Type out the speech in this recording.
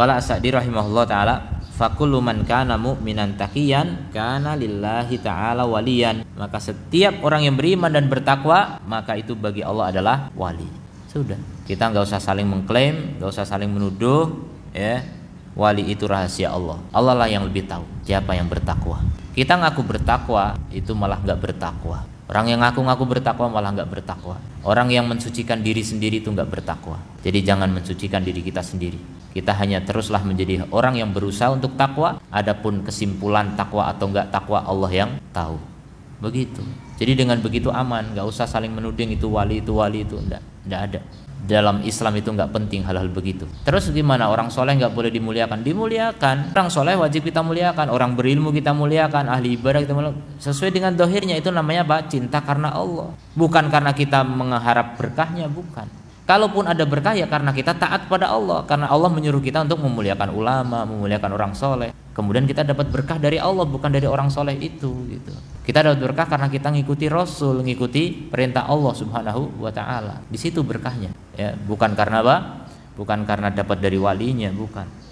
Qala Sa'di rahimahullah taala fakullu man kana mu'minan taqiyan kana lillahi ta'ala waliyan. Maka setiap orang yang beriman dan bertakwa, maka itu bagi Allah adalah wali. Sudah. Kita nggak usah saling mengklaim, nggak usah saling menuduh, ya. Wali itu rahasia Allah. Allah lah yang lebih tahu siapa yang bertakwa. Kita ngaku bertakwa itu malah nggak bertakwa. Orang yang ngaku-ngaku bertakwa malah nggak bertakwa. Orang yang mensucikan diri sendiri itu nggak bertakwa. Jadi jangan mensucikan diri kita sendiri. Kita hanya teruslah menjadi orang yang berusaha untuk takwa. Adapun kesimpulan takwa atau nggak takwa Allah yang tahu. Begitu. Jadi dengan begitu aman, nggak usah saling menuding itu wali itu wali itu enggak, enggak ada dalam Islam itu nggak penting hal-hal begitu. Terus gimana orang soleh nggak boleh dimuliakan? Dimuliakan. Orang soleh wajib kita muliakan. Orang berilmu kita muliakan. Ahli ibadah kita muliakan. Sesuai dengan dohirnya itu namanya apa? Cinta karena Allah. Bukan karena kita mengharap berkahnya, bukan. Kalaupun ada berkah ya karena kita taat pada Allah. Karena Allah menyuruh kita untuk memuliakan ulama, memuliakan orang soleh. Kemudian kita dapat berkah dari Allah bukan dari orang soleh itu gitu. Kita dapat berkah karena kita mengikuti Rasul, mengikuti perintah Allah Subhanahu wa taala. Di situ berkahnya, ya, bukan karena apa? Bukan karena dapat dari walinya, bukan.